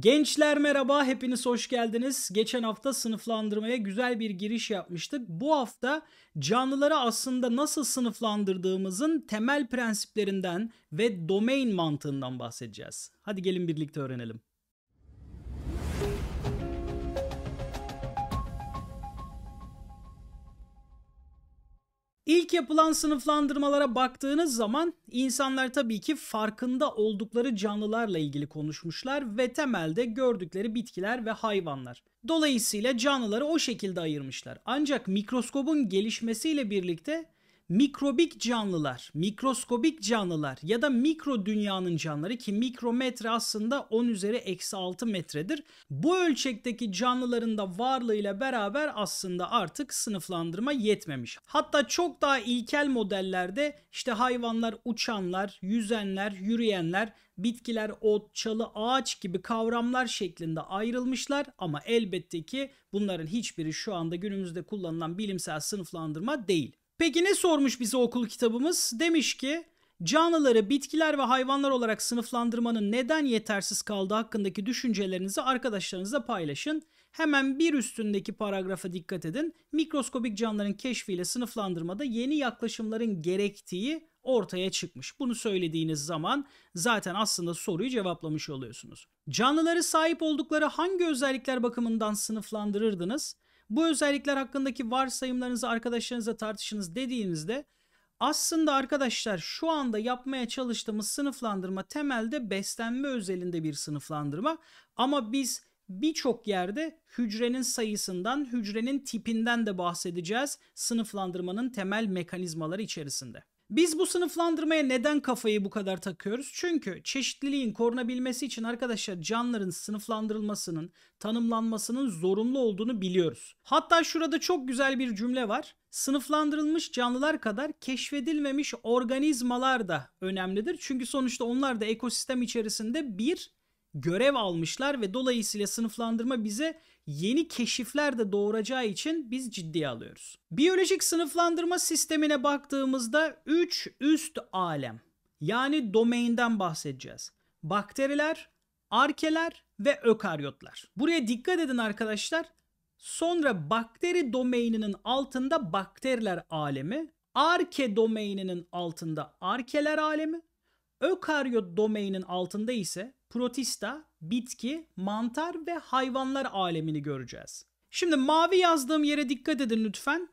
Gençler merhaba, hepiniz hoş geldiniz. Geçen hafta sınıflandırmaya güzel bir giriş yapmıştık. Bu hafta canlıları aslında nasıl sınıflandırdığımızın temel prensiplerinden ve domain mantığından bahsedeceğiz. Hadi gelin birlikte öğrenelim. İlk yapılan sınıflandırmalara baktığınız zaman insanlar tabii ki farkında oldukları canlılarla ilgili konuşmuşlar ve temelde gördükleri bitkiler ve hayvanlar. Dolayısıyla canlıları o şekilde ayırmışlar. Ancak mikroskobun gelişmesiyle birlikte mikrobik canlılar, mikroskobik canlılar ya da mikro dünyanın canlıları ki mikrometre aslında 10 üzeri eksi 6 metredir. Bu ölçekteki canlıların da varlığıyla beraber aslında artık sınıflandırma yetmemiş. Hatta çok daha ilkel modellerde işte hayvanlar uçanlar, yüzenler, yürüyenler bitkiler, ot, çalı, ağaç gibi kavramlar şeklinde ayrılmışlar ama elbette ki bunların hiçbiri şu anda günümüzde kullanılan bilimsel sınıflandırma değil. Peki ne sormuş bize okul kitabımız? Demiş ki canlıları bitkiler ve hayvanlar olarak sınıflandırmanın neden yetersiz kaldığı hakkındaki düşüncelerinizi arkadaşlarınızla paylaşın. Hemen bir üstündeki paragrafa dikkat edin. Mikroskobik canlıların keşfiyle sınıflandırmada yeni yaklaşımların gerektiği ortaya çıkmış. Bunu söylediğiniz zaman zaten aslında soruyu cevaplamış oluyorsunuz. Canlıları sahip oldukları hangi özellikler bakımından sınıflandırırdınız? Bu özellikler hakkındaki varsayımlarınızı arkadaşlarınızla tartışınız dediğinizde aslında arkadaşlar şu anda yapmaya çalıştığımız sınıflandırma temelde beslenme özelinde bir sınıflandırma ama biz birçok yerde hücrenin sayısından, hücrenin tipinden de bahsedeceğiz sınıflandırmanın temel mekanizmaları içerisinde. Biz bu sınıflandırmaya neden kafayı bu kadar takıyoruz? Çünkü çeşitliliğin korunabilmesi için arkadaşlar canlıların sınıflandırılmasının, tanımlanmasının zorunlu olduğunu biliyoruz. Hatta şurada çok güzel bir cümle var. Sınıflandırılmış canlılar kadar keşfedilmemiş organizmalar da önemlidir. Çünkü sonuçta onlar da ekosistem içerisinde bir görev almışlar ve dolayısıyla sınıflandırma bize yeni keşifler de doğuracağı için biz ciddiye alıyoruz. Biyolojik sınıflandırma sistemine baktığımızda 3 üst alem yani domainden bahsedeceğiz. Bakteriler, arkeler ve ökaryotlar. Buraya dikkat edin arkadaşlar. Sonra bakteri domaininin altında bakteriler alemi, arke domaininin altında arkeler alemi, ökaryot domaininin altında ise protista, bitki, mantar ve hayvanlar alemini göreceğiz. Şimdi mavi yazdığım yere dikkat edin lütfen.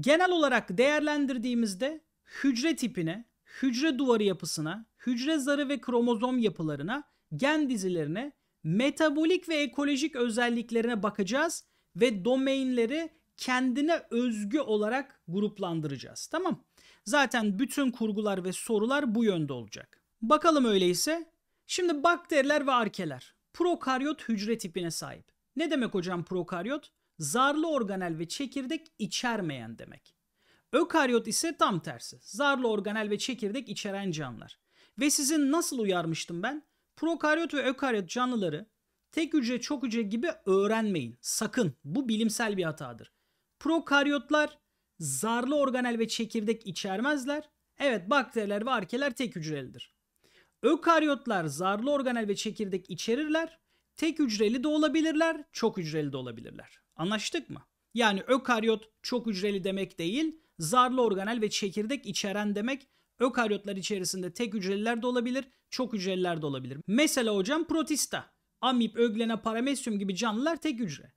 Genel olarak değerlendirdiğimizde hücre tipine, hücre duvarı yapısına, hücre zarı ve kromozom yapılarına, gen dizilerine, metabolik ve ekolojik özelliklerine bakacağız ve domainleri kendine özgü olarak gruplandıracağız. Tamam. Zaten bütün kurgular ve sorular bu yönde olacak. Bakalım öyleyse Şimdi bakteriler ve arkeler prokaryot hücre tipine sahip. Ne demek hocam prokaryot? Zarlı organel ve çekirdek içermeyen demek. Ökaryot ise tam tersi. Zarlı organel ve çekirdek içeren canlılar. Ve sizin nasıl uyarmıştım ben? Prokaryot ve ökaryot canlıları tek hücre çok hücre gibi öğrenmeyin. Sakın. Bu bilimsel bir hatadır. Prokaryotlar zarlı organel ve çekirdek içermezler. Evet bakteriler ve arkeler tek hücrelidir. Ökaryotlar zarlı organel ve çekirdek içerirler. Tek hücreli de olabilirler, çok hücreli de olabilirler. Anlaştık mı? Yani ökaryot çok hücreli demek değil, zarlı organel ve çekirdek içeren demek. Ökaryotlar içerisinde tek hücreliler de olabilir, çok hücreliler de olabilir. Mesela hocam protista, amip, öglena, paramesyum gibi canlılar tek hücre.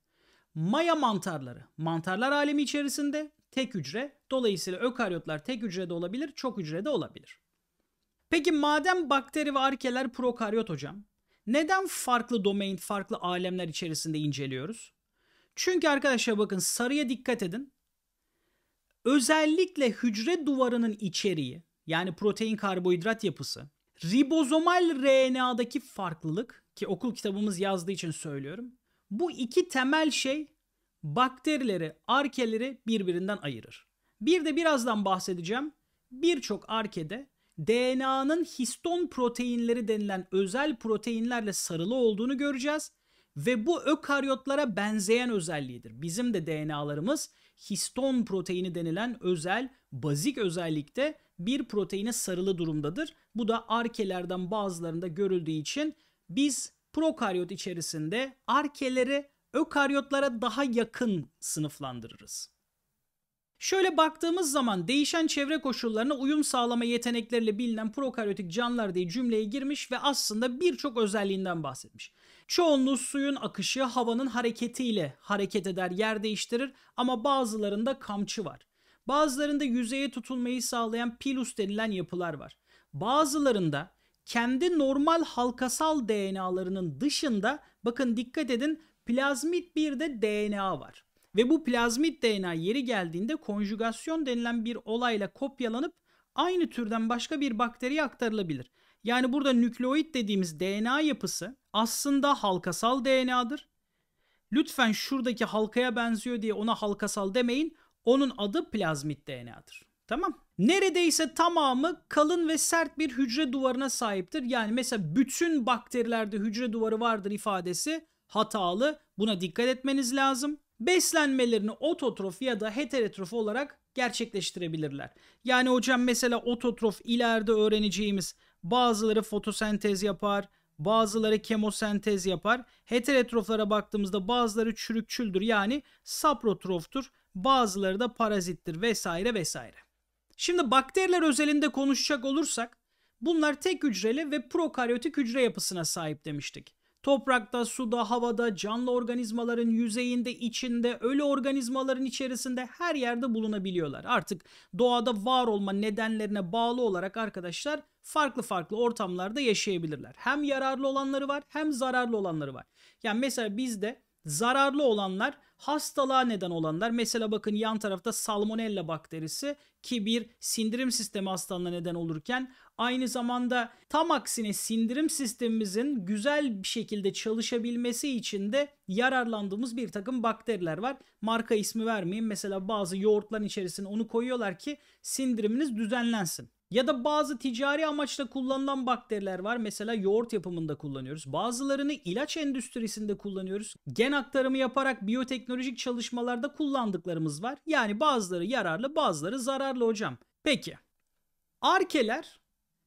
Maya mantarları, mantarlar alemi içerisinde tek hücre. Dolayısıyla ökaryotlar tek hücrede olabilir, çok hücrede olabilir. Peki madem bakteri ve arkeler prokaryot hocam, neden farklı domain, farklı alemler içerisinde inceliyoruz? Çünkü arkadaşlar bakın sarıya dikkat edin. Özellikle hücre duvarının içeriği yani protein karbohidrat yapısı, ribozomal RNA'daki farklılık ki okul kitabımız yazdığı için söylüyorum. Bu iki temel şey bakterileri, arkeleri birbirinden ayırır. Bir de birazdan bahsedeceğim. Birçok arkede DNA'nın histon proteinleri denilen özel proteinlerle sarılı olduğunu göreceğiz ve bu ökaryotlara benzeyen özelliğidir. Bizim de DNA'larımız histon proteini denilen özel bazik özellikte bir proteine sarılı durumdadır. Bu da arkelerden bazılarında görüldüğü için biz prokaryot içerisinde arkeleri ökaryotlara daha yakın sınıflandırırız. Şöyle baktığımız zaman değişen çevre koşullarına uyum sağlama yetenekleriyle bilinen prokaryotik canlılar diye cümleye girmiş ve aslında birçok özelliğinden bahsetmiş. Çoğunluğu suyun akışı havanın hareketiyle hareket eder yer değiştirir ama bazılarında kamçı var. Bazılarında yüzeye tutulmayı sağlayan pilus denilen yapılar var. Bazılarında kendi normal halkasal DNA'larının dışında bakın dikkat edin plazmit bir de DNA var. Ve bu plazmit DNA yeri geldiğinde konjugasyon denilen bir olayla kopyalanıp aynı türden başka bir bakteriye aktarılabilir. Yani burada nükleoid dediğimiz DNA yapısı aslında halkasal DNA'dır. Lütfen şuradaki halkaya benziyor diye ona halkasal demeyin. Onun adı plazmit DNA'dır. Tamam. Neredeyse tamamı kalın ve sert bir hücre duvarına sahiptir. Yani mesela bütün bakterilerde hücre duvarı vardır ifadesi hatalı. Buna dikkat etmeniz lazım beslenmelerini ototrof ya da heterotrof olarak gerçekleştirebilirler. Yani hocam mesela ototrof ileride öğreneceğimiz bazıları fotosentez yapar, bazıları kemosentez yapar. Heterotroflara baktığımızda bazıları çürükçüldür yani saprotroftur, bazıları da parazittir vesaire vesaire. Şimdi bakteriler özelinde konuşacak olursak bunlar tek hücreli ve prokaryotik hücre yapısına sahip demiştik. Toprakta, suda, havada, canlı organizmaların yüzeyinde, içinde, ölü organizmaların içerisinde her yerde bulunabiliyorlar. Artık doğada var olma nedenlerine bağlı olarak arkadaşlar farklı farklı ortamlarda yaşayabilirler. Hem yararlı olanları var hem zararlı olanları var. Yani mesela bizde zararlı olanlar hastalığa neden olanlar mesela bakın yan tarafta salmonella bakterisi ki bir sindirim sistemi hastalığına neden olurken aynı zamanda tam aksine sindirim sistemimizin güzel bir şekilde çalışabilmesi için de yararlandığımız bir takım bakteriler var. Marka ismi vermeyeyim mesela bazı yoğurtların içerisine onu koyuyorlar ki sindiriminiz düzenlensin. Ya da bazı ticari amaçla kullanılan bakteriler var. Mesela yoğurt yapımında kullanıyoruz. Bazılarını ilaç endüstrisinde kullanıyoruz. Gen aktarımı yaparak biyoteknolojik çalışmalarda kullandıklarımız var. Yani bazıları yararlı, bazıları zararlı hocam. Peki. Arkeler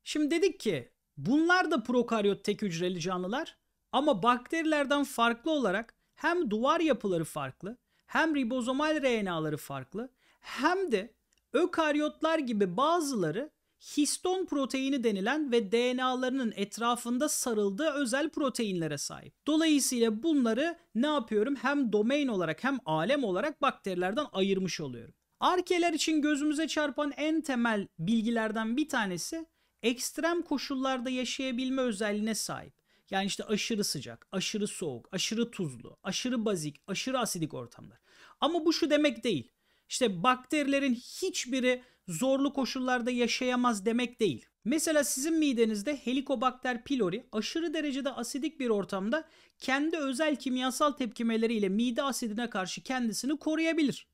şimdi dedik ki bunlar da prokaryot tek hücreli canlılar ama bakterilerden farklı olarak hem duvar yapıları farklı, hem ribozomal RNA'ları farklı, hem de ökaryotlar gibi bazıları histon proteini denilen ve DNA'larının etrafında sarıldığı özel proteinlere sahip. Dolayısıyla bunları ne yapıyorum? Hem domain olarak hem alem olarak bakterilerden ayırmış oluyorum. Arkeler için gözümüze çarpan en temel bilgilerden bir tanesi ekstrem koşullarda yaşayabilme özelliğine sahip. Yani işte aşırı sıcak, aşırı soğuk, aşırı tuzlu, aşırı bazik, aşırı asidik ortamlar. Ama bu şu demek değil. İşte bakterilerin hiçbiri zorlu koşullarda yaşayamaz demek değil. Mesela sizin midenizde Helicobacter pylori aşırı derecede asidik bir ortamda kendi özel kimyasal tepkimeleriyle mide asidine karşı kendisini koruyabilir.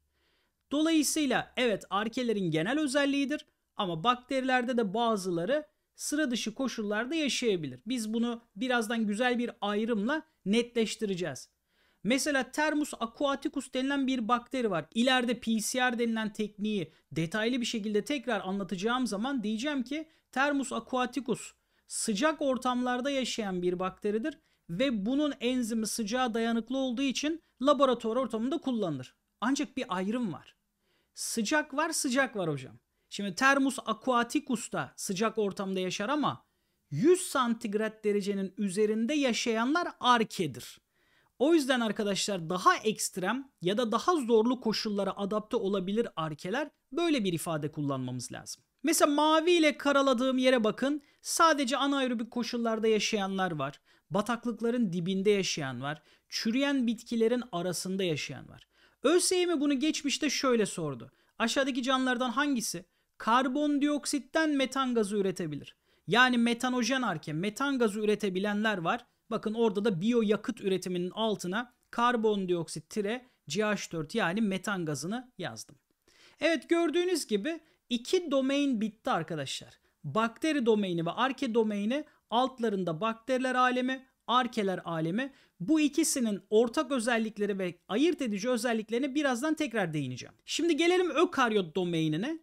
Dolayısıyla evet arkelerin genel özelliğidir ama bakterilerde de bazıları sıra dışı koşullarda yaşayabilir. Biz bunu birazdan güzel bir ayrımla netleştireceğiz. Mesela Thermus aquaticus denilen bir bakteri var. İleride PCR denilen tekniği detaylı bir şekilde tekrar anlatacağım zaman diyeceğim ki Thermus aquaticus sıcak ortamlarda yaşayan bir bakteridir ve bunun enzimi sıcağa dayanıklı olduğu için laboratuvar ortamında kullanılır. Ancak bir ayrım var. Sıcak var, sıcak var hocam. Şimdi Thermus aquaticus da sıcak ortamda yaşar ama 100 santigrat derecenin üzerinde yaşayanlar arkedir. O yüzden arkadaşlar daha ekstrem ya da daha zorlu koşullara adapte olabilir arkeler böyle bir ifade kullanmamız lazım. Mesela mavi ile karaladığım yere bakın. Sadece anaerobik koşullarda yaşayanlar var. Bataklıkların dibinde yaşayan var. Çürüyen bitkilerin arasında yaşayan var. ÖSYM bunu geçmişte şöyle sordu. Aşağıdaki canlılardan hangisi karbondioksitten metan gazı üretebilir? Yani metanojen arke, metan gazı üretebilenler var. Bakın orada da biyo yakıt üretiminin altına karbondioksit tire CH4 yani metan gazını yazdım. Evet gördüğünüz gibi iki domain bitti arkadaşlar. Bakteri domaini ve arke domaini altlarında bakteriler alemi, arkeler alemi. Bu ikisinin ortak özellikleri ve ayırt edici özelliklerine birazdan tekrar değineceğim. Şimdi gelelim ökaryot domainine.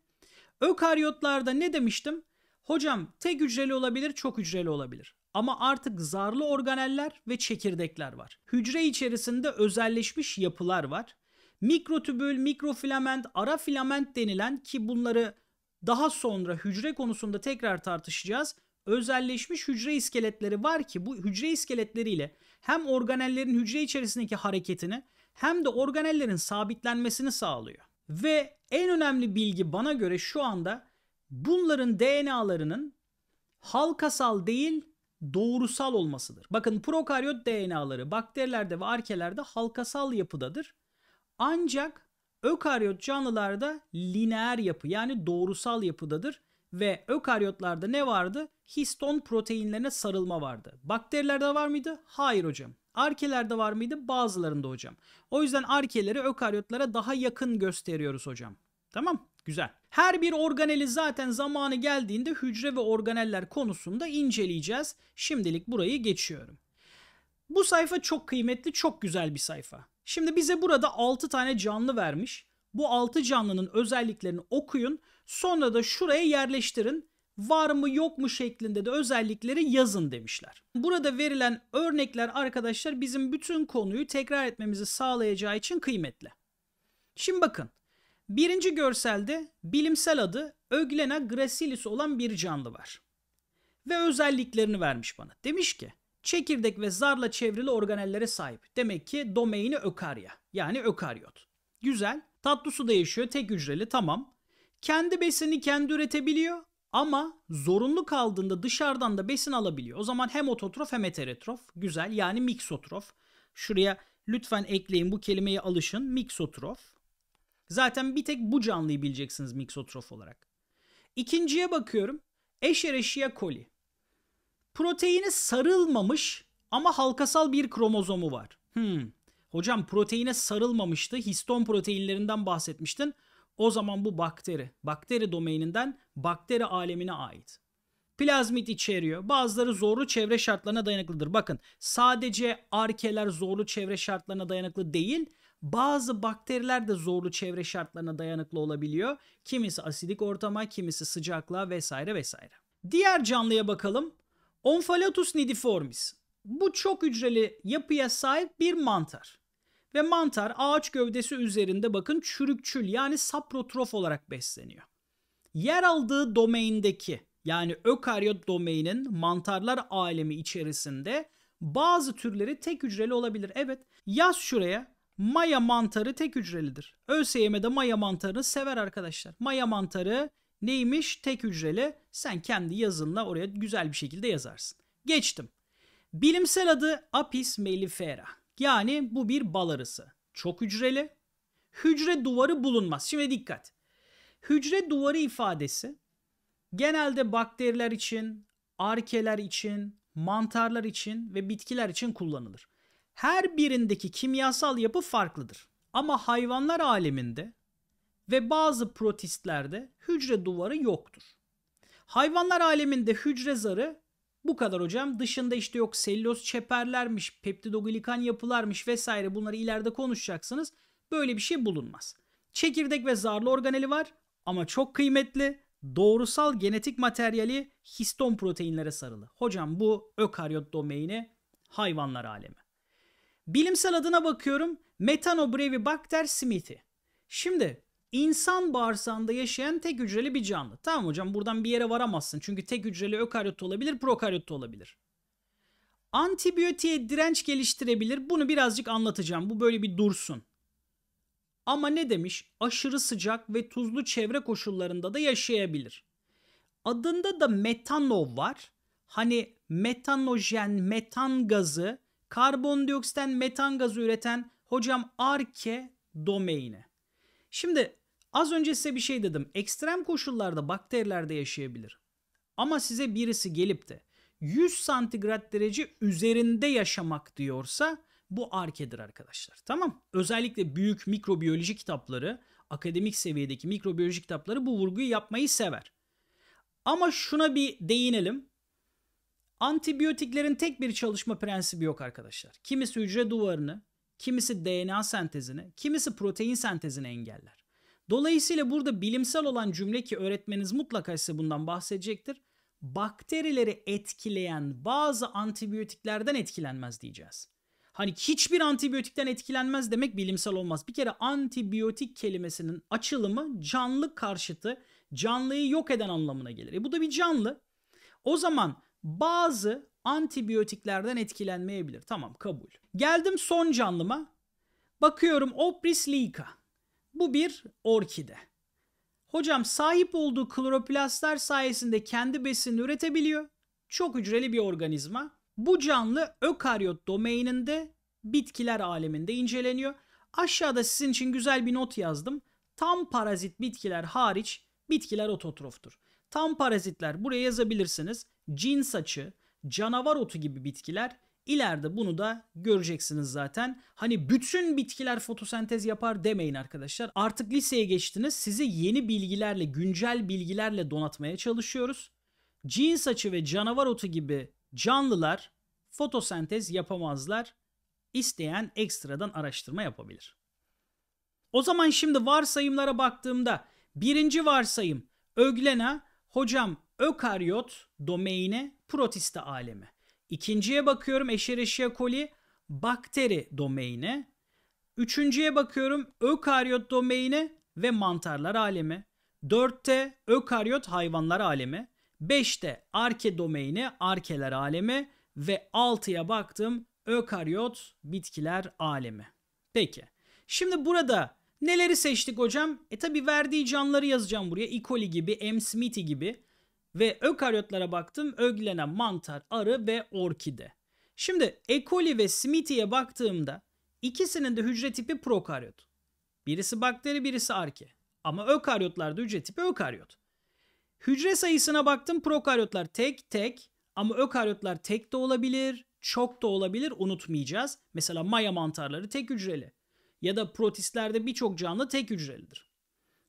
Ökaryotlarda ne demiştim? Hocam tek hücreli olabilir, çok hücreli olabilir ama artık zarlı organeller ve çekirdekler var. Hücre içerisinde özelleşmiş yapılar var. Mikrotübül, mikrofilament, ara filament denilen ki bunları daha sonra hücre konusunda tekrar tartışacağız. Özelleşmiş hücre iskeletleri var ki bu hücre iskeletleriyle hem organellerin hücre içerisindeki hareketini hem de organellerin sabitlenmesini sağlıyor. Ve en önemli bilgi bana göre şu anda bunların DNA'larının halkasal değil doğrusal olmasıdır. Bakın prokaryot DNA'ları bakterilerde ve arkelerde halkasal yapıdadır. Ancak ökaryot canlılarda lineer yapı yani doğrusal yapıdadır ve ökaryotlarda ne vardı? Histon proteinlerine sarılma vardı. Bakterilerde var mıydı? Hayır hocam. Arkelerde var mıydı? Bazılarında hocam. O yüzden arkeleri ökaryotlara daha yakın gösteriyoruz hocam. Tamam? Güzel. Her bir organeli zaten zamanı geldiğinde hücre ve organeller konusunda inceleyeceğiz. Şimdilik burayı geçiyorum. Bu sayfa çok kıymetli, çok güzel bir sayfa. Şimdi bize burada 6 tane canlı vermiş. Bu 6 canlının özelliklerini okuyun. Sonra da şuraya yerleştirin. Var mı yok mu şeklinde de özellikleri yazın demişler. Burada verilen örnekler arkadaşlar bizim bütün konuyu tekrar etmemizi sağlayacağı için kıymetli. Şimdi bakın Birinci görselde bilimsel adı Öglena gracilis olan bir canlı var. Ve özelliklerini vermiş bana. Demiş ki çekirdek ve zarla çevrili organellere sahip. Demek ki domaini ökarya yani ökaryot. Güzel. Tatlı suda yaşıyor tek hücreli tamam. Kendi besini kendi üretebiliyor ama zorunlu kaldığında dışarıdan da besin alabiliyor. O zaman hem ototrof hem heterotrof. Güzel yani miksotrof. Şuraya lütfen ekleyin bu kelimeye alışın. Miksotrof. Zaten bir tek bu canlıyı bileceksiniz miksotrof olarak. İkinciye bakıyorum. Escherichia coli. Proteine sarılmamış ama halkasal bir kromozomu var. Hmm. Hocam proteine sarılmamıştı. Histon proteinlerinden bahsetmiştin. O zaman bu bakteri. Bakteri domaininden bakteri alemine ait. Plazmit içeriyor. Bazıları zorlu çevre şartlarına dayanıklıdır. Bakın sadece arkeler zorlu çevre şartlarına dayanıklı değil. Bazı bakteriler de zorlu çevre şartlarına dayanıklı olabiliyor. Kimisi asidik ortama, kimisi sıcaklığa vesaire vesaire. Diğer canlıya bakalım. Omphalotus nidiformis. Bu çok hücreli yapıya sahip bir mantar. Ve mantar ağaç gövdesi üzerinde bakın çürükçül yani saprotrof olarak besleniyor. Yer aldığı domaindeki yani ökaryot domainin mantarlar alemi içerisinde bazı türleri tek hücreli olabilir. Evet yaz şuraya Maya mantarı tek hücrelidir. ÖSYM de Maya mantarını sever arkadaşlar. Maya mantarı neymiş? Tek hücreli. Sen kendi yazınla oraya güzel bir şekilde yazarsın. Geçtim. Bilimsel adı Apis mellifera. Yani bu bir bal arısı. Çok hücreli. Hücre duvarı bulunmaz. Şimdi dikkat. Hücre duvarı ifadesi genelde bakteriler için, arkeler için, mantarlar için ve bitkiler için kullanılır her birindeki kimyasal yapı farklıdır. Ama hayvanlar aleminde ve bazı protistlerde hücre duvarı yoktur. Hayvanlar aleminde hücre zarı bu kadar hocam. Dışında işte yok selüloz çeperlermiş, peptidoglikan yapılarmış vesaire bunları ileride konuşacaksınız. Böyle bir şey bulunmaz. Çekirdek ve zarlı organeli var ama çok kıymetli doğrusal genetik materyali histon proteinlere sarılı. Hocam bu ökaryot domaini hayvanlar alemi. Bilimsel adına bakıyorum. Metanobrevibacter smith'i. Şimdi insan bağırsağında yaşayan tek hücreli bir canlı. Tamam hocam buradan bir yere varamazsın. Çünkü tek hücreli ökaryot olabilir, prokaryot olabilir. Antibiyotiğe direnç geliştirebilir. Bunu birazcık anlatacağım. Bu böyle bir dursun. Ama ne demiş? Aşırı sıcak ve tuzlu çevre koşullarında da yaşayabilir. Adında da metano var. Hani metanojen, metan gazı karbondioksitten metan gazı üreten hocam Arke domaini. Şimdi az önce size bir şey dedim. Ekstrem koşullarda bakterilerde yaşayabilir. Ama size birisi gelip de 100 santigrat derece üzerinde yaşamak diyorsa bu arkedir arkadaşlar. Tamam? Özellikle büyük mikrobiyoloji kitapları, akademik seviyedeki mikrobiyoloji kitapları bu vurguyu yapmayı sever. Ama şuna bir değinelim. Antibiyotiklerin tek bir çalışma prensibi yok arkadaşlar. Kimisi hücre duvarını, kimisi DNA sentezini, kimisi protein sentezini engeller. Dolayısıyla burada bilimsel olan cümle ki öğretmeniniz mutlaka size bundan bahsedecektir. Bakterileri etkileyen bazı antibiyotiklerden etkilenmez diyeceğiz. Hani hiçbir antibiyotikten etkilenmez demek bilimsel olmaz. Bir kere antibiyotik kelimesinin açılımı canlı karşıtı, canlıyı yok eden anlamına gelir. E bu da bir canlı. O zaman bazı antibiyotiklerden etkilenmeyebilir. Tamam kabul. Geldim son canlıma. Bakıyorum Opris lica. Bu bir orkide. Hocam sahip olduğu kloroplastlar sayesinde kendi besini üretebiliyor. Çok hücreli bir organizma. Bu canlı ökaryot domaininde bitkiler aleminde inceleniyor. Aşağıda sizin için güzel bir not yazdım. Tam parazit bitkiler hariç bitkiler ototroftur. Tam parazitler buraya yazabilirsiniz. Cin saçı, canavar otu gibi bitkiler İleride bunu da göreceksiniz zaten. Hani bütün bitkiler fotosentez yapar demeyin arkadaşlar. Artık liseye geçtiniz. Sizi yeni bilgilerle, güncel bilgilerle donatmaya çalışıyoruz. Cin saçı ve canavar otu gibi canlılar fotosentez yapamazlar. İsteyen ekstradan araştırma yapabilir. O zaman şimdi varsayımlara baktığımda birinci varsayım Öglena Hocam ökaryot domaine protista alemi. İkinciye bakıyorum Escherichia coli bakteri domaine. Üçüncüye bakıyorum ökaryot domaine ve mantarlar alemi. Dörtte ökaryot hayvanlar alemi. Beşte arke domaine, arkeler alemi ve altıya baktım ökaryot bitkiler alemi. Peki şimdi burada Neleri seçtik hocam? E tabi verdiği canları yazacağım buraya. E. coli gibi, M. smithi gibi. Ve ökaryotlara baktım. Öglenen mantar, arı ve orkide. Şimdi E. coli ve smithi'ye baktığımda ikisinin de hücre tipi prokaryot. Birisi bakteri, birisi arke. Ama ökaryotlarda hücre tipi ökaryot. Hücre sayısına baktım prokaryotlar tek tek ama ökaryotlar tek de olabilir, çok da olabilir unutmayacağız. Mesela maya mantarları tek hücreli ya da protistlerde birçok canlı tek hücrelidir.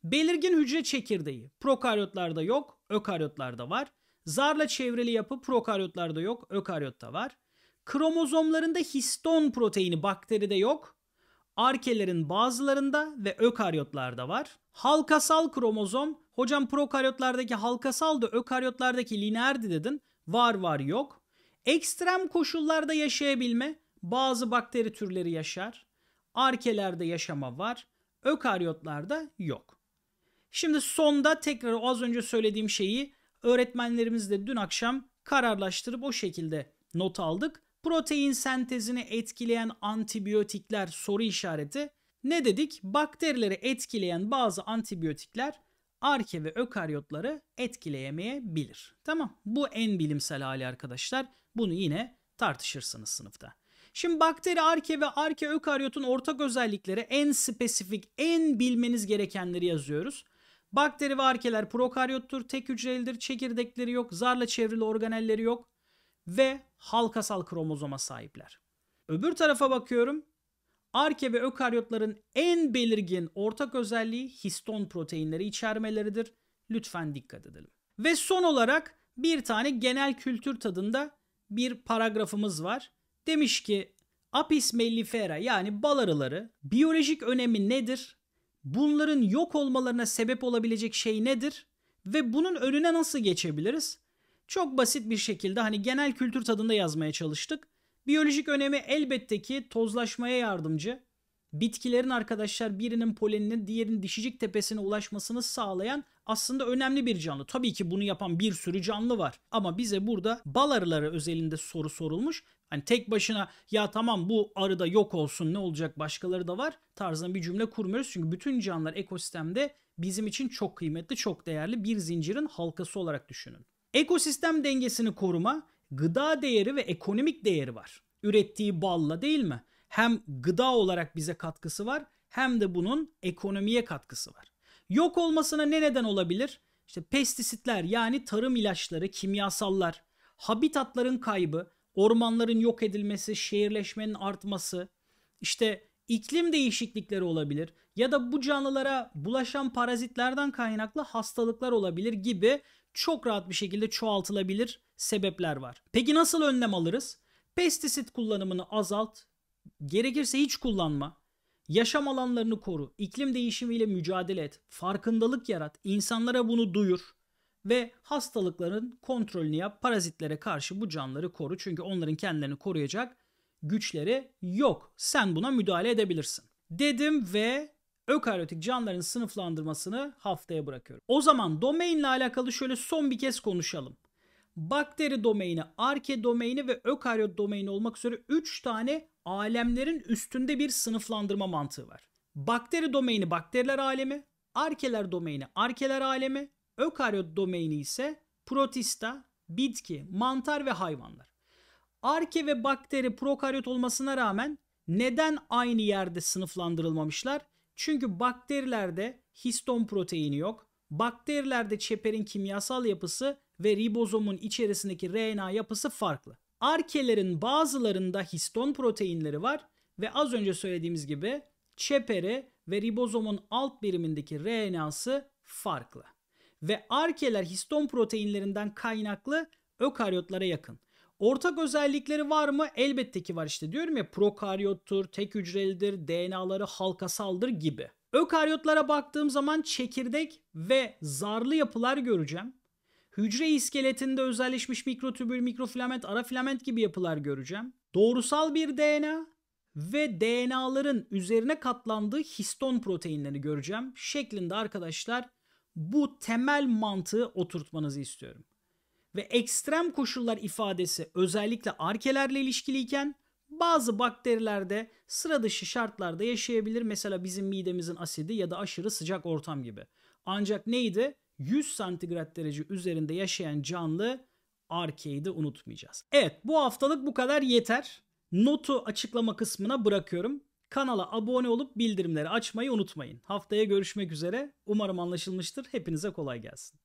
Belirgin hücre çekirdeği prokaryotlarda yok, ökaryotlarda var. Zarla çevrili yapı prokaryotlarda yok, ökaryotta var. Kromozomlarında histon proteini bakteride yok. Arkelerin bazılarında ve ökaryotlarda var. Halkasal kromozom, hocam prokaryotlardaki halkasal da ökaryotlardaki lineerdi dedin. Var var yok. Ekstrem koşullarda yaşayabilme, bazı bakteri türleri yaşar. Arkelerde yaşama var. Ökaryotlarda yok. Şimdi sonda tekrar az önce söylediğim şeyi öğretmenlerimiz de dün akşam kararlaştırıp o şekilde not aldık. Protein sentezini etkileyen antibiyotikler soru işareti. Ne dedik? Bakterileri etkileyen bazı antibiyotikler arke ve ökaryotları etkileyemeyebilir. Tamam. Bu en bilimsel hali arkadaşlar. Bunu yine tartışırsınız sınıfta. Şimdi bakteri arke ve arke ökaryotun ortak özellikleri en spesifik, en bilmeniz gerekenleri yazıyoruz. Bakteri ve arkeler prokaryottur, tek hücrelidir, çekirdekleri yok, zarla çevrili organelleri yok ve halkasal kromozoma sahipler. Öbür tarafa bakıyorum. Arke ve ökaryotların en belirgin ortak özelliği histon proteinleri içermeleridir. Lütfen dikkat edelim. Ve son olarak bir tane genel kültür tadında bir paragrafımız var. Demiş ki apis mellifera yani bal arıları biyolojik önemi nedir? Bunların yok olmalarına sebep olabilecek şey nedir? Ve bunun önüne nasıl geçebiliriz? Çok basit bir şekilde hani genel kültür tadında yazmaya çalıştık. Biyolojik önemi elbette ki tozlaşmaya yardımcı. Bitkilerin arkadaşlar birinin poleninin diğerinin dişicik tepesine ulaşmasını sağlayan aslında önemli bir canlı. Tabii ki bunu yapan bir sürü canlı var. Ama bize burada bal arıları özelinde soru sorulmuş Hani tek başına ya tamam bu arı da yok olsun ne olacak başkaları da var tarzında bir cümle kurmuyoruz. Çünkü bütün canlılar ekosistemde bizim için çok kıymetli, çok değerli bir zincirin halkası olarak düşünün. Ekosistem dengesini koruma, gıda değeri ve ekonomik değeri var. Ürettiği balla değil mi? Hem gıda olarak bize katkısı var hem de bunun ekonomiye katkısı var. Yok olmasına ne neden olabilir? İşte pestisitler yani tarım ilaçları, kimyasallar, habitatların kaybı, ormanların yok edilmesi, şehirleşmenin artması, işte iklim değişiklikleri olabilir ya da bu canlılara bulaşan parazitlerden kaynaklı hastalıklar olabilir gibi çok rahat bir şekilde çoğaltılabilir sebepler var. Peki nasıl önlem alırız? Pestisit kullanımını azalt, gerekirse hiç kullanma. Yaşam alanlarını koru, iklim değişimiyle mücadele et, farkındalık yarat, insanlara bunu duyur ve hastalıkların kontrolünü yap. Parazitlere karşı bu canları koru. Çünkü onların kendilerini koruyacak güçleri yok. Sen buna müdahale edebilirsin. Dedim ve ökaryotik canlıların sınıflandırmasını haftaya bırakıyorum. O zaman domainle alakalı şöyle son bir kez konuşalım. Bakteri domaini, arke domaini ve ökaryot domaini olmak üzere 3 tane alemlerin üstünde bir sınıflandırma mantığı var. Bakteri domaini bakteriler alemi, arkeler domaini arkeler alemi, Ökaryot domaini ise protista, bitki, mantar ve hayvanlar. Arke ve bakteri prokaryot olmasına rağmen neden aynı yerde sınıflandırılmamışlar? Çünkü bakterilerde histon proteini yok. Bakterilerde çeperin kimyasal yapısı ve ribozomun içerisindeki RNA yapısı farklı. Arkelerin bazılarında histon proteinleri var ve az önce söylediğimiz gibi çeperi ve ribozomun alt birimindeki RNA'sı farklı ve arkeler histon proteinlerinden kaynaklı ökaryotlara yakın. Ortak özellikleri var mı? Elbette ki var işte diyorum ya prokaryottur, tek hücrelidir, DNA'ları halkasaldır gibi. Ökaryotlara baktığım zaman çekirdek ve zarlı yapılar göreceğim. Hücre iskeletinde özelleşmiş mikrotübül, mikrofilament, arafilament gibi yapılar göreceğim. Doğrusal bir DNA ve DNA'ların üzerine katlandığı histon proteinlerini göreceğim şeklinde arkadaşlar bu temel mantığı oturtmanızı istiyorum. Ve ekstrem koşullar ifadesi özellikle arkelerle ilişkiliyken bazı bakterilerde sıra dışı şartlarda yaşayabilir. Mesela bizim midemizin asidi ya da aşırı sıcak ortam gibi. Ancak neydi? 100 santigrat derece üzerinde yaşayan canlı arkeyi de unutmayacağız. Evet bu haftalık bu kadar yeter. Notu açıklama kısmına bırakıyorum. Kanala abone olup bildirimleri açmayı unutmayın. Haftaya görüşmek üzere. Umarım anlaşılmıştır. Hepinize kolay gelsin.